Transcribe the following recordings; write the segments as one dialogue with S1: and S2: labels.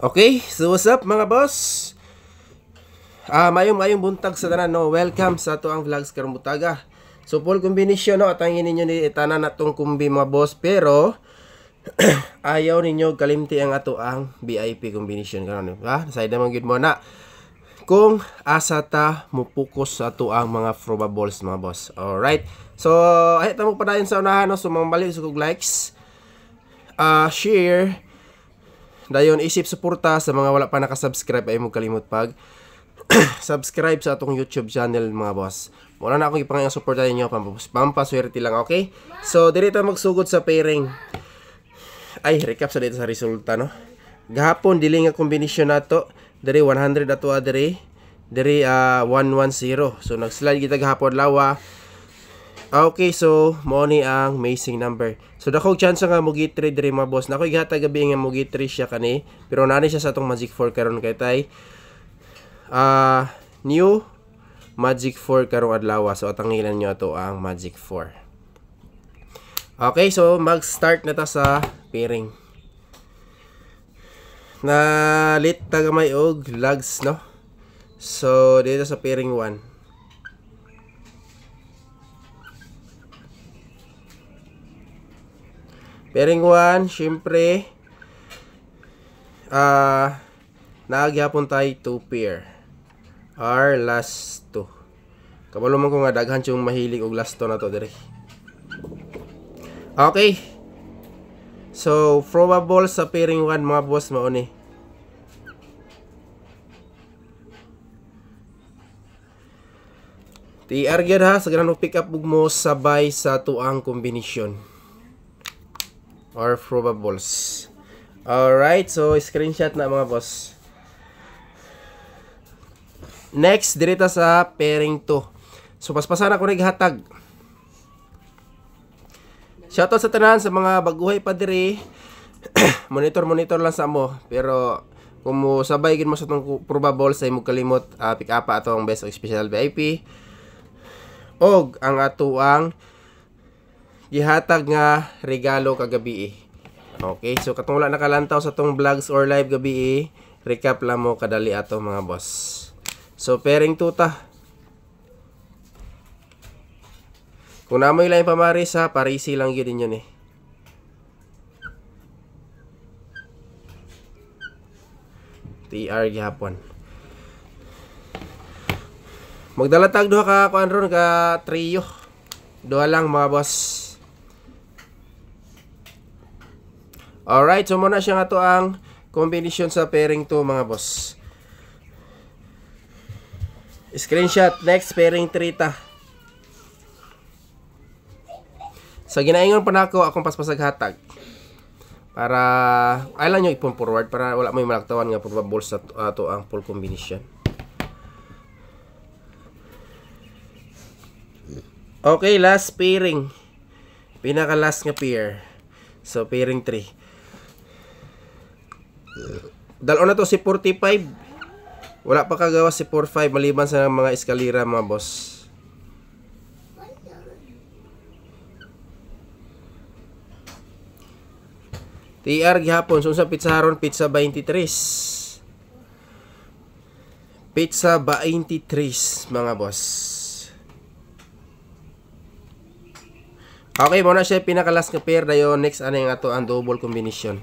S1: Okay, so what's up mga boss? Ah, uh, mayong mayong buntag sa tanan no. Welcome sa ato ang vlogs karong butaga. So full combination no at atang ninyo ni itana natong kumbi mga boss pero ayaw ninyo kalimti ang ato ang VIP combination karon no. Ha? Sa man gid mo na kung asa ta focus sa ato ang mga probables mga boss. All right. So ay ta mo padayon sa unahan no. So mamalik sa so, likes, uh, share Dayon isip suporta sa mga wala pa nakasubscribe ay mo kalimot pag subscribe sa atong YouTube channel mga boss. Muna na akong ipangayang suporta ninyo pampaswerte lang okay? So diri ta magsugod sa pairing. Ay recap sa dito sa resulta no. Gahapon dili nga kombinasyon nato diri 100 ato ah, diri diri uh, ah, 110. So nag-slide kita gahapon lawa Ah, okay, so money ang amazing number. So dako chance nga mo trade diri mga boss. Nako igata gabi nga mo trade siya kani, pero nani siya sa atong Magic 4 karon kay tay. Ah, uh, new Magic 4 karong adlaw. So atang ilan niyo ato ang Magic 4. Okay, so mag-start na ta sa pairing. Na lit ta gamay og lags no. So dito sa pairing 1. Pairing 1, syempre, ah, uh, naagyapon tayo 2 pair. Our last 2. Kabalo man ko nga, daghan yung mahilig og last 2 na to, dire. Okay. So, probable sa pairing 1, mga boss, mauni. Ti argyad ha, sa ganang pick up mo sabay sa tuang kombinasyon or probables. Alright, so screenshot na mga boss. Next, dirita sa pairing 2. So, paspasan ako naghatag. Shoutout sa tanan sa mga baguhay pa diri. monitor monitor lang sa mo pero kung mo sabay gid mo sa tong probable sa imong kalimot uh, ah, pick up atong best of special VIP og ang ato ang gihatag nga regalo kagabi eh. Okay, so katong wala nakalantaw sa tong vlogs or live gabi eh, recap lang mo kadali ato mga boss. So pairing tuta. Kung namoy lang pamaris ha, parisi lang yun din yun eh. TR gihapon. Magdala tag duha ka kuan ron ka trio. Duha lang mga boss. Alright, so muna siya nga to ang combination sa pairing 2 mga boss. Screenshot, next pairing 3 ta. Sa so, ginaingon pa nako akong paspasag hatag. Para ay lang yung ipon forward para wala may malaktawan nga probable sa uh, to ang full combination. Okay, last pairing. Pinaka last nga pair. So pairing 3. Dalon na to si 45. Wala pa kagawa si 45 maliban sa mga eskalera mga boss. TR gihapon so sa pitsaron pizza 23. Pizza 23 mga boss. Okay, mo na siya pinaka last nga pair dayon next ano yung ato ang double combination.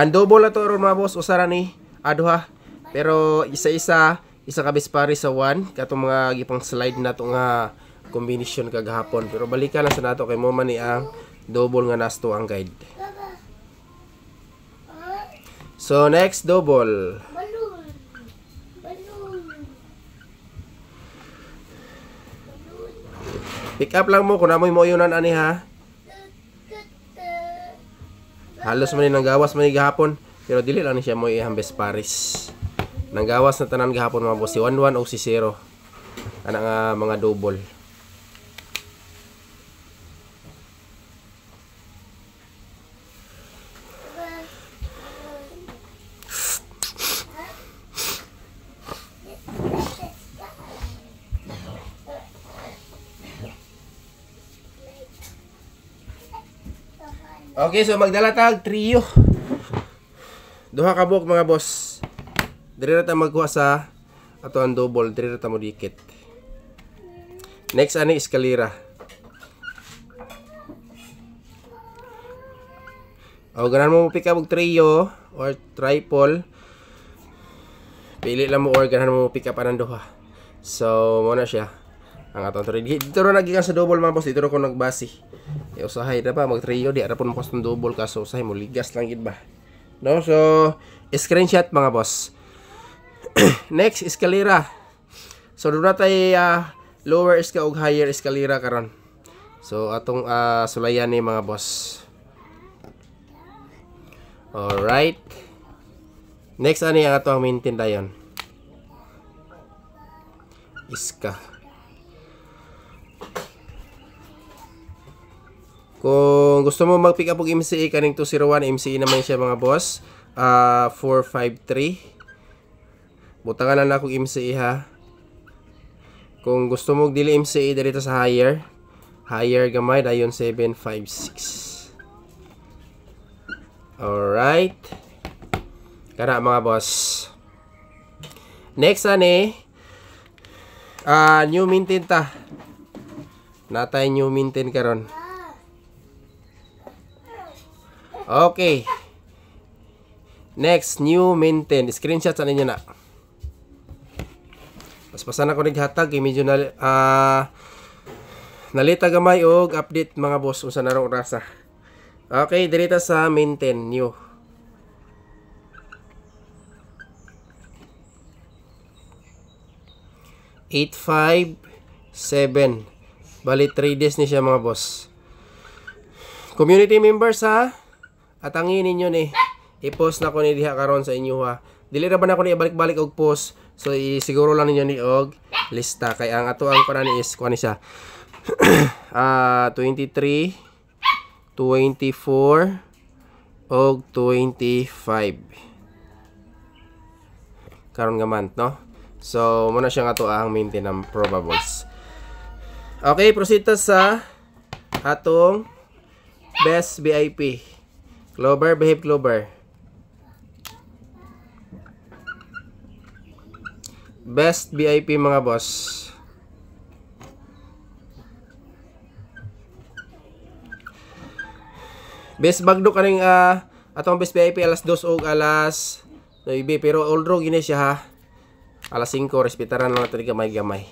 S1: Ang double na to ron mga boss, usara ni aduha. Pero isa-isa, isa kabis pari sa one katong mga gipang slide na to nga combination kag hapon. Pero balikan na sa nato kay mo man ni ang ah, double nga nasto ang guide. So next double. Pick up lang mo kung amoy mo yunan ani ha halos man ng gawas man gahapon pero dili lang ni siya mo ihambes paris nang gawas na tanan gahapon mga boss si 11 o si 0 ana nga mga double Okay, so magdala tag trio. Duha ka buok mga boss. Dire ta magkuha sa ato ang double, dire ta mo dikit. Next ani eskalera. O ganan mo mo pick up og trio or triple. Pili lang mo or ganan mo mo pick up anang duha. So, mo na siya. Ang atong trio. Dito na nagikan sa double mga boss, dito na ko nagbasi usahay na ba mag trio di arapon mo kung double kaso usahay mo ligas lang gid ba no so screenshot mga boss next eskalera so do na uh, ah, lower iska og higher eskalera karon so atong uh, sulayan ni mga boss alright next ani ang ato ang maintain dayon iska Kung gusto mo mag-pick up og MCA kaning 201, MCA naman siya mga boss. Uh, ah, 453. Butangan na ako MCA ha. Kung gusto mo dili MCA dito sa higher, higher gamay dayon 756. Alright. Kana mga boss. Next ani uh, ah, new maintain ta. Natay new maintain karon. Okay. Next, new maintain. Screenshot sa ninyo na. Paspasan ako naghatag. Eh, medyo na, uh, ah, nalita gamay og update mga boss unsa na rong rasa. Okay, direta sa maintain new. Eight, five, seven. Bali, 3 days ni siya mga boss. Community members ha. At ang ini niyo ni, i-post na ko ni diha karon sa inyo ha. Dili ra ba na ko ni balik-balik og post. So siguro lang ninyo ni og lista kay ang ato ang para ni is kuan siya. Ah uh, 23 24 og 25. Karon nga month no. So mo na siya nga ato ang maintenance probables. Okay, proceed ta sa atong best VIP. Clover, behave Clover. Best VIP mga boss. Best bagdo ka rin, uh, atong best VIP alas 2 o alas 9. Pero all draw gini siya ha. Alas 5, respetaran lang natin gamay-gamay.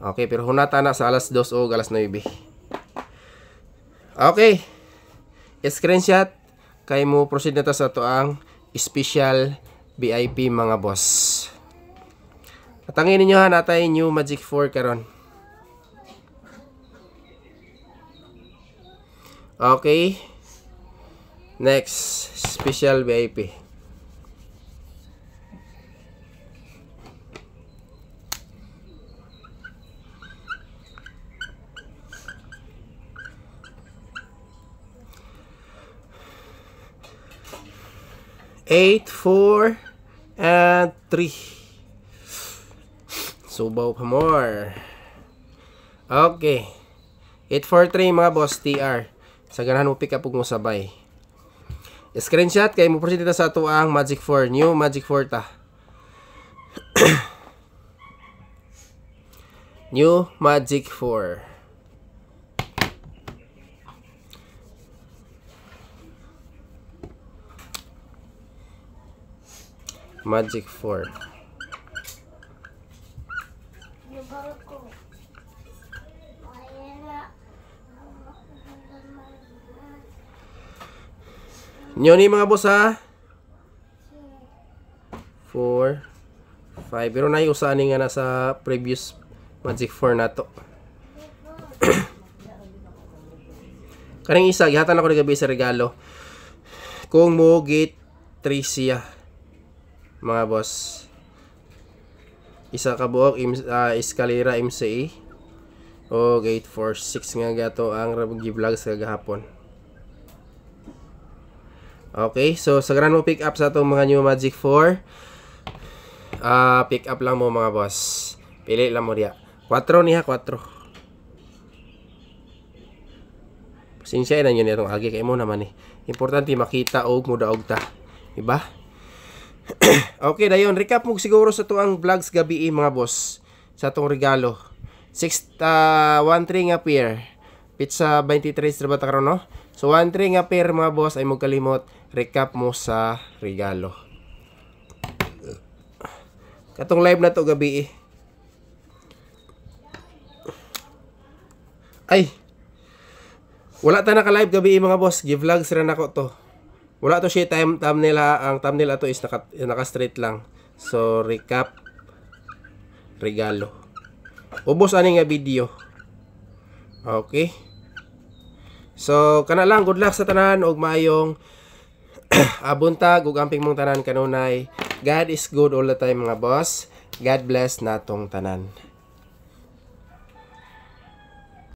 S1: Okay, pero hunata na sa alas 2 o alas 9. Okay. Screenshot. Kay mo proceed na ta sa to ang special VIP mga boss. Atangin ninyo ha natay new Magic 4 karon. Okay. Next, special VIP. 8, 4, and 3. Subaw pa more. Okay. 843 mga boss TR. Sa ganahan mo pick up mo sabay. Screenshot kay mo presenta sa ato ang Magic 4, new Magic 4 ta. new Magic 4. Magic 4. Nyo ni mga boss ha. 4 5 pero na usa nga na sa previous Magic 4 nato. Kaning isa gihatan ako ni gabi sa regalo. Kung mo gate 3 siya mga boss. Isa ka buok uh, ah, eskalera MCA o oh, gate 46 nga gato ang gi sa gahapon Okay, so sa grand mo pick up sa atong mga new Magic 4. Uh, ah, pick up lang mo mga boss. Pili lang mo diya. 4 niya, 4. Pasensya na yun itong agi kay mo naman eh. Importante makita og mudaog ta. Diba? okay, dayon. Recap mo siguro sa tuang vlogs gabi eh, mga boss. Sa itong regalo. 6, uh, 1-3 nga pair. Pizza 23 diba ta no? So 1-3 nga pair mga boss ay magkalimot. Recap mo sa regalo. Katong live na to gabi eh. Ay! Wala ta na ka live gabi eh, mga boss. Give vlogs rin ako to. Wala to siya time thumbnail ha. Ang thumbnail ato is naka, naka straight lang. So recap regalo. Ubos ani nga video. Okay. So kana lang good luck sa tanan og maayong abuntag ug amping mong tanan kanunay. God is good all the time mga boss. God bless natong tanan.